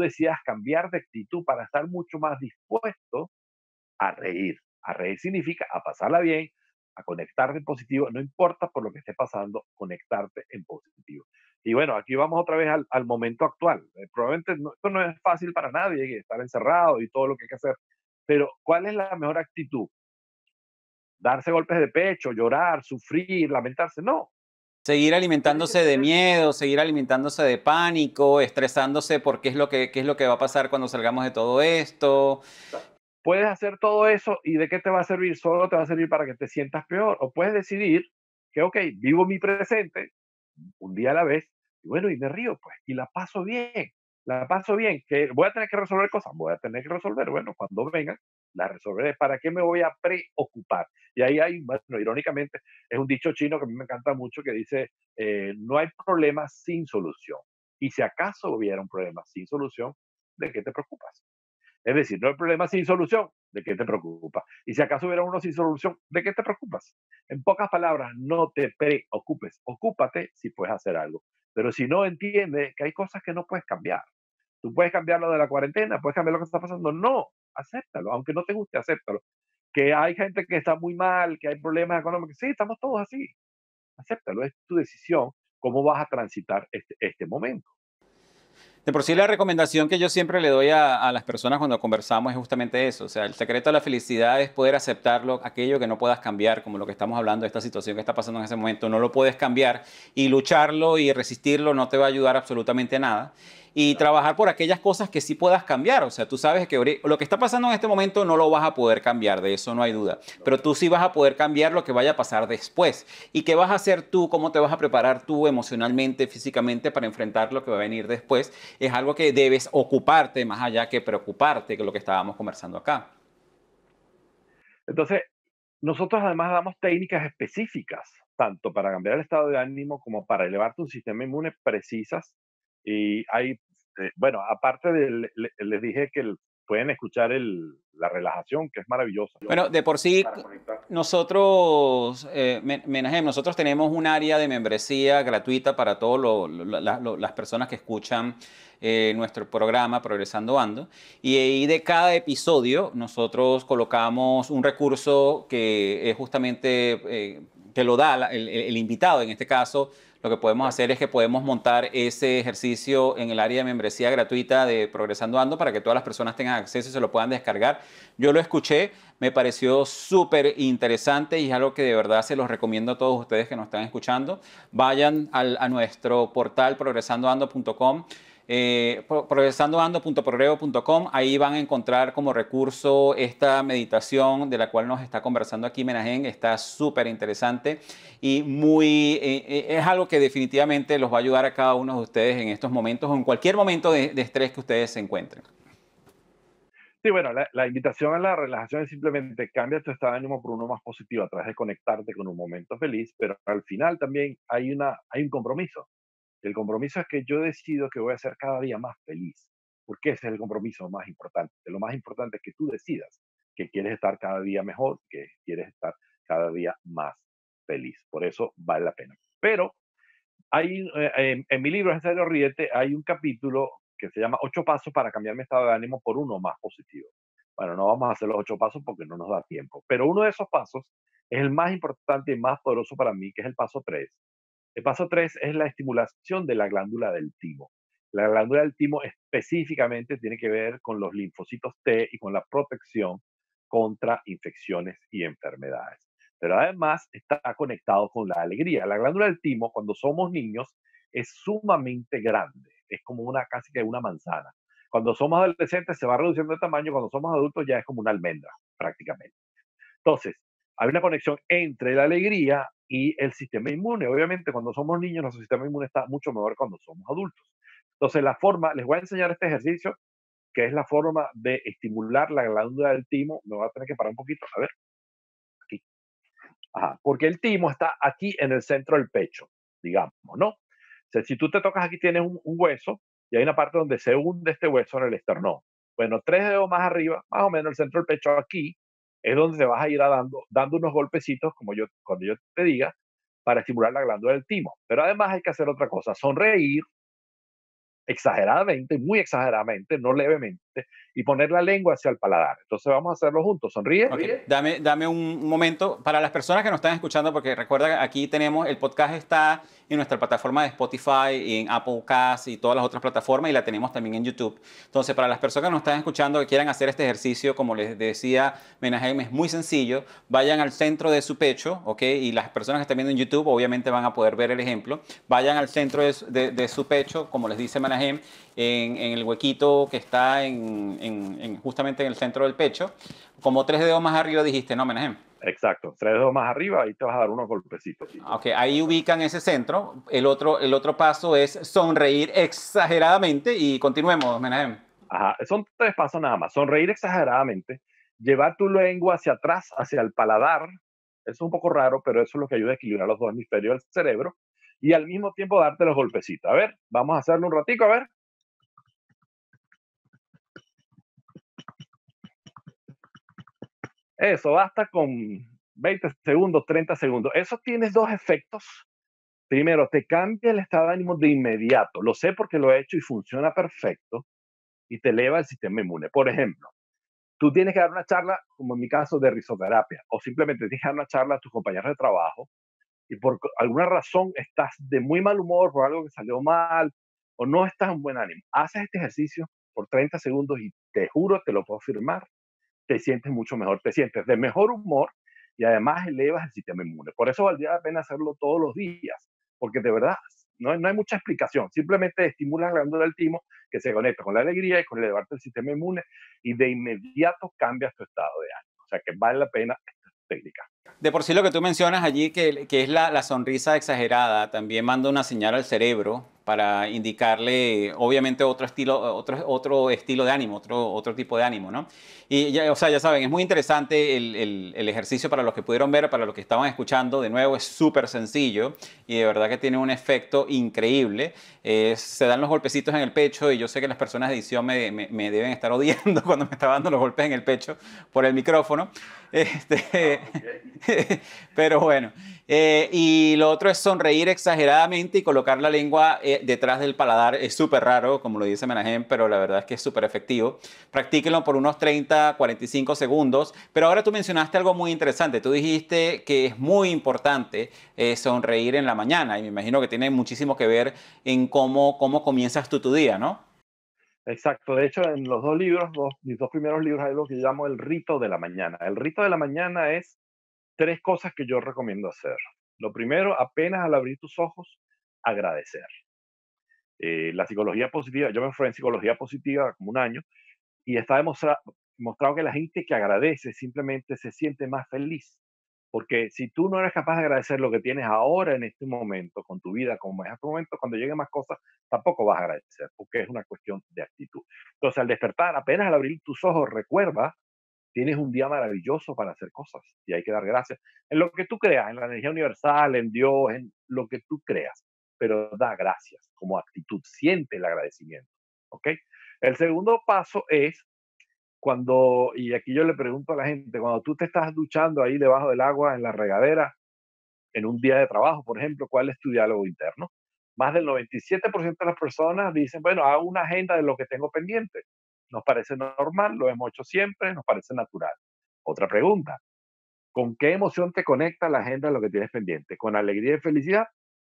decías cambiar de actitud para estar mucho más dispuesto a reír. A reír significa a pasarla bien, a conectarte en positivo, no importa por lo que esté pasando, conectarte en positivo. Y bueno, aquí vamos otra vez al, momento actual. Eh, probablemente esto no es fácil para nadie, estar encerrado y todo lo que hay que hacer, pero ¿cuál es la mejor actitud? ¿Darse golpes de pecho, llorar, sufrir, lamentarse? No, Seguir alimentándose de miedo, seguir alimentándose de pánico, estresándose porque es lo que, es lo que va a pasar cuando salgamos de todo esto. Puedes hacer todo eso y de qué te va a servir, solo te va a servir para que te sientas peor. O puedes decidir que, ok, vivo mi presente un día a la vez y bueno, y me río, pues, y la paso bien, la paso bien, que voy a tener que resolver cosas, voy a tener que resolver, bueno, cuando vengan, la resolveré. ¿Para qué me voy a preocupar? Y ahí hay, bueno, irónicamente, es un dicho chino que a mí me encanta mucho que dice, eh, no hay problema sin solución. Y si acaso hubiera un problema sin solución, ¿de qué te preocupas? Es decir, no hay problema sin solución, ¿de qué te preocupas? Y si acaso hubiera uno sin solución, ¿de qué te preocupas? En pocas palabras, no te preocupes, ocúpate si puedes hacer algo. Pero si no entiende que hay cosas que no puedes cambiar, tú puedes cambiar lo de la cuarentena, puedes cambiar lo que está pasando, no, acéptalo, aunque no te guste, acéptalo. Que hay gente que está muy mal, que hay problemas económicos, sí, estamos todos así, acéptalo, es tu decisión cómo vas a transitar este, este momento. De por sí la recomendación que yo siempre le doy a, a, las personas cuando conversamos es justamente eso. O sea, el secreto de la felicidad es poder aceptarlo, aquello que no puedas cambiar, como lo que estamos hablando, esta situación que está pasando en ese momento, no lo puedes cambiar y lucharlo y resistirlo no te va a ayudar absolutamente nada y trabajar por aquellas cosas que sí puedas cambiar. O sea, tú sabes que lo que está pasando en este momento no lo vas a poder cambiar, de eso no hay duda. Pero tú sí vas a poder cambiar lo que vaya a pasar después. ¿Y qué vas a hacer tú? ¿Cómo te vas a preparar tú emocionalmente, físicamente para enfrentar lo que va a venir después? Es algo que debes ocuparte más allá que preocuparte, que lo que estábamos conversando acá. Entonces, nosotros además damos técnicas específicas, tanto para cambiar el estado de ánimo como para elevar tu sistema inmune precisas y hay, eh, bueno, aparte de, les dije que pueden escuchar la relajación, que es maravillosa. Bueno, de por sí, nosotros, eh, nosotros tenemos un área de membresía gratuita para todas las personas que escuchan eh, nuestro programa Progresando Ando. Y ahí de cada episodio nosotros colocamos un recurso que es justamente, eh, que lo da el invitado, en este caso, lo que podemos hacer es que podemos montar ese ejercicio en el área de membresía gratuita de Progresando Ando para que todas las personas tengan acceso y se lo puedan descargar. Yo lo escuché, me pareció súper interesante y es algo que de verdad se los recomiendo a todos ustedes que nos están escuchando. Vayan al, a nuestro portal progresandoando.com eh, Ahí van a encontrar como recurso esta meditación de la cual nos está conversando aquí Menajen. Está súper interesante y muy, eh, eh, es algo que definitivamente los va a ayudar a cada uno de ustedes en estos momentos o en cualquier momento de, estrés que ustedes se encuentren. Sí, bueno, la, invitación a la relajación es simplemente cambia tu estado de ánimo por uno más positivo a través de conectarte con un momento feliz, pero al final también hay, una, hay un compromiso el compromiso es que yo decido que voy a ser cada día más feliz, porque ese es el compromiso más importante. Lo más importante es que tú decidas que quieres estar cada día mejor, que quieres estar cada día más feliz. Por eso vale la pena. Pero hay, eh, en, mi libro, serio Ríete, hay un capítulo que se llama Ocho Pasos para cambiar mi estado de ánimo por uno más positivo. Bueno, no vamos a hacer los ocho pasos porque no nos da tiempo, pero uno de esos pasos es el más importante y más poderoso para mí, que es el paso tres. El paso 3 es la estimulación de la glándula del timo. La glándula del timo específicamente tiene que ver con los linfocitos T y con la protección contra infecciones y enfermedades. Pero además está conectado con la alegría. La glándula del timo, cuando somos niños, es sumamente grande. Es como una, casi que una manzana. Cuando somos adolescentes se va reduciendo de tamaño, cuando somos adultos ya es como una almendra, prácticamente. Entonces, hay una conexión entre la alegría y el sistema inmune. Obviamente, cuando somos niños, nuestro sistema inmune está mucho mejor cuando somos adultos. Entonces, la forma, les voy a enseñar este ejercicio, que es la forma de estimular la glándula del timo. Me voy a tener que parar un poquito, a ver. Aquí. Ajá, porque el timo está aquí en el centro del pecho, digamos, ¿no? O sea, si tú te tocas aquí, tienes un, un hueso y hay una parte donde se hunde este hueso en el esternón. Bueno, tres dedos más arriba, más o menos el centro del pecho aquí, es donde te vas a ir dando, dando unos golpecitos, como yo, cuando yo te diga, para estimular la glándula del timo. Pero además hay que hacer otra cosa, sonreír exageradamente, muy exageradamente, no levemente, y poner la lengua hacia el paladar. Entonces vamos a hacerlo juntos. Sonríe. Dame, dame un momento para las personas que nos están escuchando, porque recuerda aquí tenemos el podcast está en nuestra plataforma de Spotify, en Apple Cast y todas las otras plataformas y la tenemos también en YouTube. Entonces, para las personas que nos están escuchando que quieran hacer este ejercicio, como les decía Menahem, es muy sencillo. Vayan al centro de su pecho, ¿ok? Y las personas que están viendo en YouTube obviamente van a poder ver el ejemplo. Vayan al centro de, su pecho, como les dice Menahem, en, en, el huequito que está en, en, justamente en el centro del pecho, como tres dedos más arriba dijiste, ¿no, Menajem Exacto, tres dedos más arriba y te vas a dar unos golpecitos. Ah, ok, ahí ubican ese centro. El otro, el otro paso es sonreír exageradamente y continuemos, Menajem Ajá, son tres pasos nada más. Sonreír exageradamente, llevar tu lengua hacia atrás, hacia el paladar. Eso es un poco raro, pero eso es lo que ayuda a equilibrar los dos hemisferios del cerebro. Y al mismo tiempo darte los golpecitos. A ver, vamos a hacerlo un ratico, a ver. Eso, basta con 20 segundos, 30 segundos. Eso tiene dos efectos. Primero, te cambia el estado de ánimo de inmediato. Lo sé porque lo he hecho y funciona perfecto y te eleva el sistema inmune. Por ejemplo, tú tienes que dar una charla, como en mi caso, de risoterapia, o simplemente tienes que dar una charla a tus compañeros de trabajo y por alguna razón estás de muy mal humor o algo que salió mal o no estás en buen ánimo. Haces este ejercicio por 30 segundos y te juro, te lo puedo firmar, te sientes mucho mejor, te sientes de mejor humor y además elevas el sistema inmune. Por eso valdría la pena hacerlo todos los días, porque de verdad no, no hay mucha explicación, simplemente estimulas la glándula del timo que se conecta con la alegría y con elevarte el sistema inmune y de inmediato cambias tu estado de ánimo. O sea que vale la pena esta técnica. De por sí lo que tú mencionas allí, que, es la, sonrisa exagerada, también manda una señal al cerebro para indicarle, obviamente, otro estilo, otro, otro estilo de ánimo, otro, otro tipo de ánimo, ¿no? Y ya, o sea, ya saben, es muy interesante el, ejercicio para los que pudieron ver, para los que estaban escuchando, de nuevo, es súper sencillo y de verdad que tiene un efecto increíble. Eh, se dan los golpecitos en el pecho y yo sé que las personas de edición me, deben estar odiando cuando me está dando los golpes en el pecho por el micrófono. Este... Ah, Pero bueno, eh, y lo otro es sonreír exageradamente y colocar la lengua eh, detrás del paladar. Es súper raro, como lo dice Menajem, pero la verdad es que es súper efectivo. Practíquenlo por unos 30, 45 segundos. Pero ahora tú mencionaste algo muy interesante. Tú dijiste que es muy importante eh, sonreír en la mañana y me imagino que tiene muchísimo que ver en cómo, cómo comienzas tú tu día, ¿no? Exacto, de hecho en los dos libros, mis dos primeros libros hay algo que llamo el rito de la mañana. El rito de la mañana es tres cosas que yo recomiendo hacer. Lo primero, apenas al abrir tus ojos, agradecer. Eh, la psicología positiva, yo me fui en psicología positiva como un año y está demostrado, que la gente que agradece simplemente se siente más feliz. Porque si tú no eres capaz de agradecer lo que tienes ahora en este momento, con tu vida, como es este momento, cuando lleguen más cosas, tampoco vas a agradecer, porque es una cuestión de actitud. Entonces, al despertar, apenas al abrir tus ojos, recuerda tienes un día maravilloso para hacer cosas y hay que dar gracias. En lo que tú creas, en la energía universal, en Dios, en lo que tú creas, pero da gracias como actitud, siente el agradecimiento. ¿Ok? El segundo paso es cuando, y aquí yo le pregunto a la gente, cuando tú te estás duchando ahí debajo del agua, en la regadera, en un día de trabajo, por ejemplo, ¿cuál es tu diálogo interno? Más del 97% de las personas dicen, bueno, hago una agenda de lo que tengo pendiente. Nos parece normal, lo hemos hecho siempre, nos parece natural. Otra pregunta, ¿con qué emoción te conecta la agenda lo que tienes pendiente? ¿Con alegría y felicidad?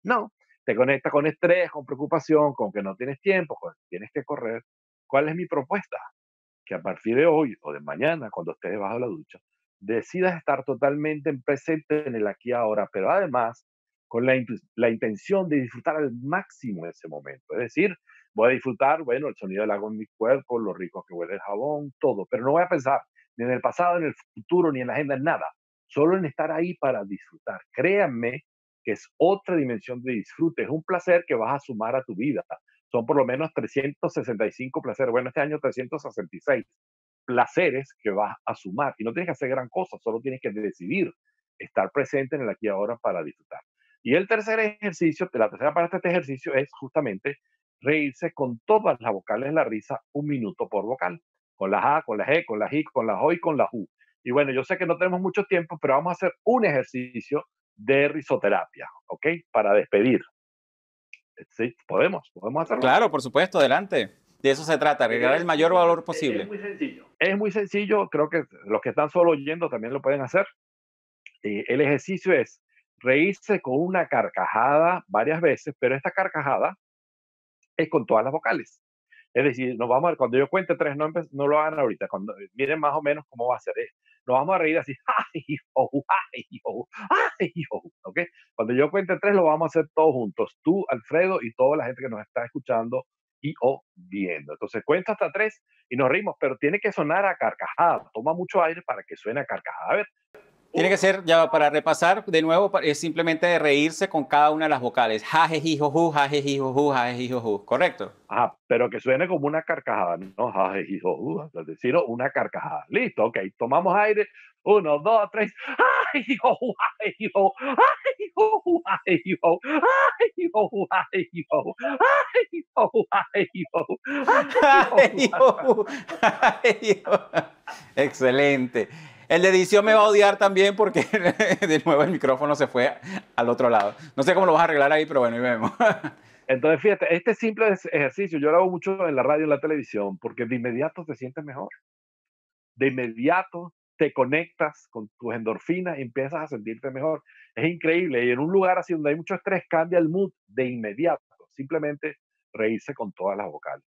No, te conecta con estrés, con preocupación, con que no tienes tiempo, con que tienes que correr. ¿Cuál es mi propuesta? Que a partir de hoy o de mañana, cuando estés debajo la ducha, decidas estar totalmente presente en el aquí y ahora, pero además con la, la intención de disfrutar al máximo ese momento. Es decir, Voy a disfrutar, bueno, el sonido del agua en mi cuerpo, lo rico que huele el jabón, todo, pero no voy a pensar ni en el pasado, ni en el futuro, ni en la agenda, en nada. Solo en estar ahí para disfrutar. Créanme que es otra dimensión de disfrute, es un placer que vas a sumar a tu vida. Son por lo menos 365 placeres, bueno, este año 366 placeres que vas a sumar. Y no tienes que hacer gran cosa, solo tienes que decidir estar presente en el aquí y ahora para disfrutar. Y el tercer ejercicio, la tercera parte de este ejercicio es justamente reírse con todas las vocales de la risa, un minuto por vocal, con la A, con la E, con la I, con la O y con la U. Y bueno, yo sé que no tenemos mucho tiempo, pero vamos a hacer un ejercicio de risoterapia, ¿ok? Para despedir. Sí, podemos, podemos hacerlo. Claro, por supuesto, adelante. De eso se trata, agregar el mayor valor posible. Es muy sencillo. Es muy sencillo, creo que los que están solo oyendo también lo pueden hacer. Eh, el ejercicio es reírse con una carcajada varias veces, pero esta carcajada es con todas las vocales. Es decir, nos vamos a, cuando yo cuente tres, no, no lo hagan ahorita, cuando eh, miren más o menos cómo va a ser. nos vamos a reír así, ay, oh, ay, oh, ay, oh, Cuando yo cuente tres, lo vamos a hacer todos juntos, tú, Alfredo y toda la gente que nos está escuchando y o viendo. Entonces cuento hasta tres y nos reímos, pero tiene que sonar a carcajada. Toma mucho aire para que suene a carcajada. A ver, tiene que ser, ya para repasar de nuevo, es simplemente reírse con cada una de las vocales. Jaje, hijo, jaje, hijo, ¿Correcto? Ajá, pero que suene como una carcajada, ¿no? Jaje, hijo, Es decir, una carcajada. Listo, ok. Tomamos aire. Uno, dos, tres. Excelente. El de edición me va a odiar también porque de nuevo el micrófono se fue al otro lado. No sé cómo lo vas a arreglar ahí, pero bueno, y vemos. Entonces, fíjate, este simple ejercicio yo lo hago mucho en la radio y en la televisión porque de inmediato te sientes mejor. De inmediato te conectas con tus endorfinas y empiezas a sentirte mejor. Es increíble. Y en un lugar así donde hay mucho estrés, cambia el mood de inmediato. Simplemente reírse con todas las vocales.